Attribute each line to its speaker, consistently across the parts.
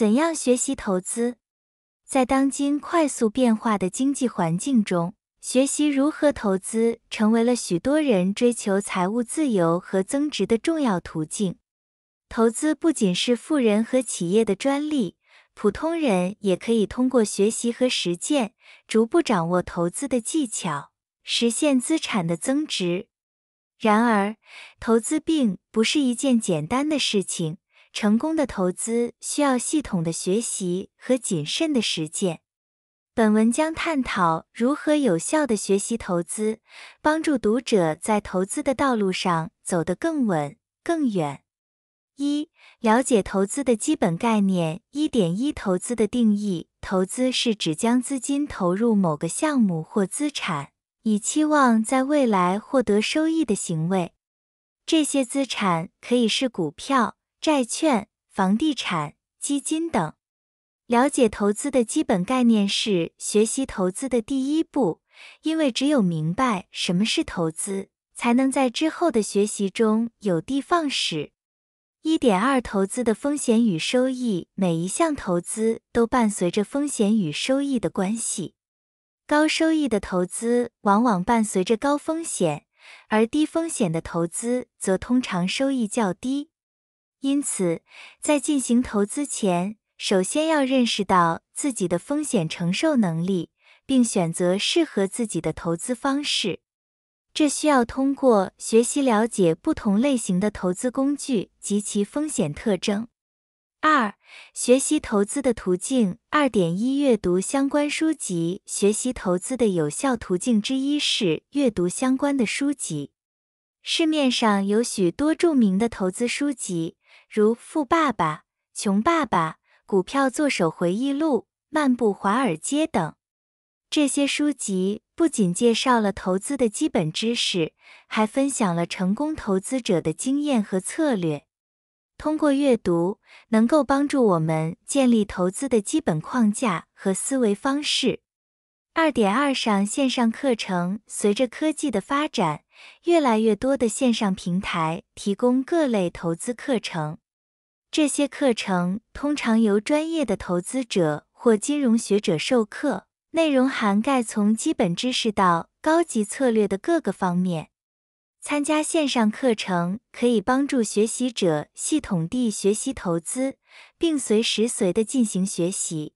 Speaker 1: 怎样学习投资？在当今快速变化的经济环境中，学习如何投资成为了许多人追求财务自由和增值的重要途径。投资不仅是富人和企业的专利，普通人也可以通过学习和实践，逐步掌握投资的技巧，实现资产的增值。然而，投资并不是一件简单的事情。成功的投资需要系统的学习和谨慎的实践。本文将探讨如何有效的学习投资，帮助读者在投资的道路上走得更稳、更远。一、了解投资的基本概念。一点一、投资的定义：投资是指将资金投入某个项目或资产，以期望在未来获得收益的行为。这些资产可以是股票。债券、房地产、基金等。了解投资的基本概念是学习投资的第一步，因为只有明白什么是投资，才能在之后的学习中有的放矢。一点二，投资的风险与收益。每一项投资都伴随着风险与收益的关系。高收益的投资往往伴随着高风险，而低风险的投资则通常收益较低。因此，在进行投资前，首先要认识到自己的风险承受能力，并选择适合自己的投资方式。这需要通过学习了解不同类型的投资工具及其风险特征。二、学习投资的途径二点一：阅读相关书籍。学习投资的有效途径之一是阅读相关的书籍。市面上有许多著名的投资书籍。如《富爸爸》《穷爸爸》《股票作手回忆录》《漫步华尔街》等，这些书籍不仅介绍了投资的基本知识，还分享了成功投资者的经验和策略。通过阅读，能够帮助我们建立投资的基本框架和思维方式。二点二上线上课程，随着科技的发展。越来越多的线上平台提供各类投资课程，这些课程通常由专业的投资者或金融学者授课，内容涵盖从基本知识到高级策略的各个方面。参加线上课程可以帮助学习者系统地学习投资，并随时随地进行学习。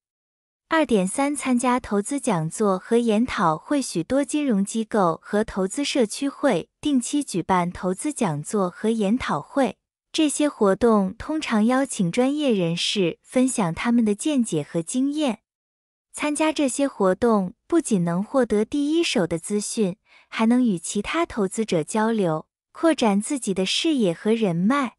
Speaker 1: 二点三，参加投资讲座和研讨会。许多金融机构和投资社区会定期举办投资讲座和研讨会。这些活动通常邀请专业人士分享他们的见解和经验。参加这些活动不仅能获得第一手的资讯，还能与其他投资者交流，扩展自己的视野和人脉。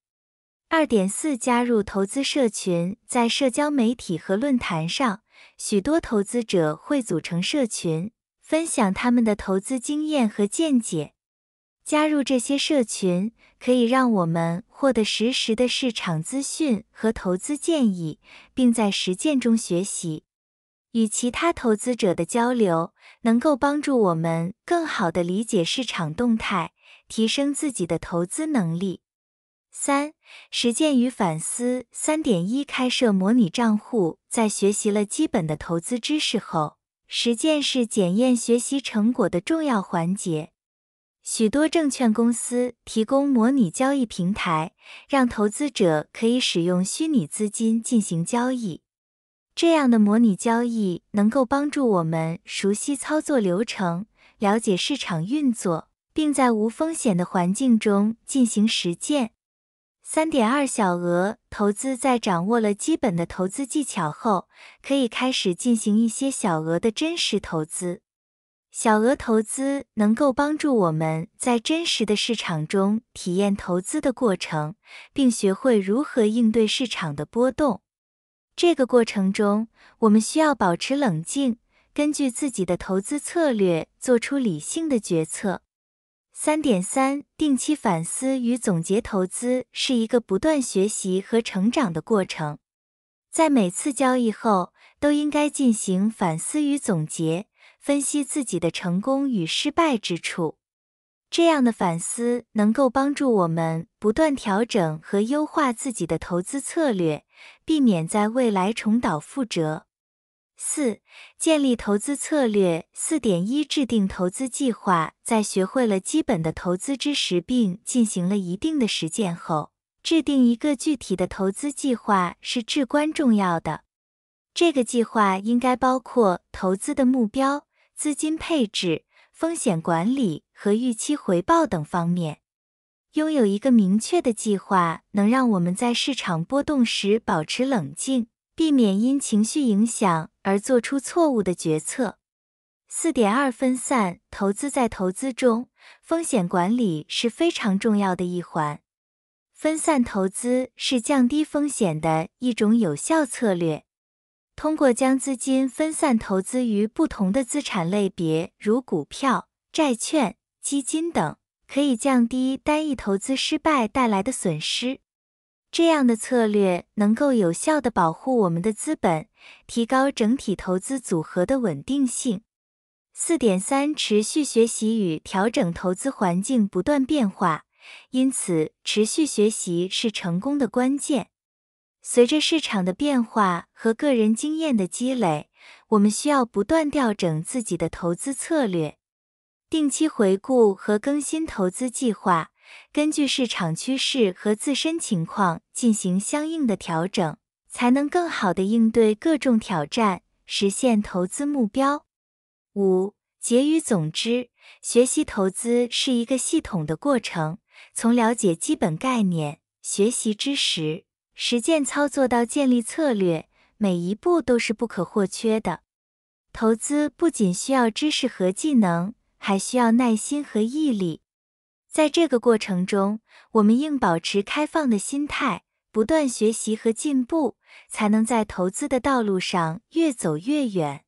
Speaker 1: 二点四，加入投资社群。在社交媒体和论坛上，许多投资者会组成社群，分享他们的投资经验和见解。加入这些社群，可以让我们获得实时的市场资讯和投资建议，并在实践中学习。与其他投资者的交流，能够帮助我们更好地理解市场动态，提升自己的投资能力。三、实践与反思。三点一，开设模拟账户。在学习了基本的投资知识后，实践是检验学习成果的重要环节。许多证券公司提供模拟交易平台，让投资者可以使用虚拟资金进行交易。这样的模拟交易能够帮助我们熟悉操作流程，了解市场运作，并在无风险的环境中进行实践。三点二小额投资，在掌握了基本的投资技巧后，可以开始进行一些小额的真实投资。小额投资能够帮助我们在真实的市场中体验投资的过程，并学会如何应对市场的波动。这个过程中，我们需要保持冷静，根据自己的投资策略做出理性的决策。三点三，定期反思与总结。投资是一个不断学习和成长的过程，在每次交易后都应该进行反思与总结，分析自己的成功与失败之处。这样的反思能够帮助我们不断调整和优化自己的投资策略，避免在未来重蹈覆辙。四、建立投资策略。四点一、制定投资计划。在学会了基本的投资知识并进行了一定的实践后，制定一个具体的投资计划是至关重要的。这个计划应该包括投资的目标、资金配置、风险管理和预期回报等方面。拥有一个明确的计划，能让我们在市场波动时保持冷静。避免因情绪影响而做出错误的决策。四点二分散投资在投资中，风险管理是非常重要的一环。分散投资是降低风险的一种有效策略。通过将资金分散投资于不同的资产类别，如股票、债券、基金等，可以降低单一投资失败带来的损失。这样的策略能够有效的保护我们的资本，提高整体投资组合的稳定性。四点三，持续学习与调整。投资环境不断变化，因此持续学习是成功的关键。随着市场的变化和个人经验的积累，我们需要不断调整自己的投资策略，定期回顾和更新投资计划。根据市场趋势和自身情况进行相应的调整，才能更好地应对各种挑战，实现投资目标。五、结语：总之，学习投资是一个系统的过程，从了解基本概念、学习知识、实践操作到建立策略，每一步都是不可或缺的。投资不仅需要知识和技能，还需要耐心和毅力。在这个过程中，我们应保持开放的心态，不断学习和进步，才能在投资的道路上越走越远。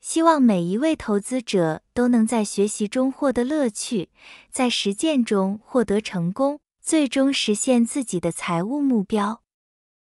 Speaker 1: 希望每一位投资者都能在学习中获得乐趣，在实践中获得成功，最终实现自己的财务目标。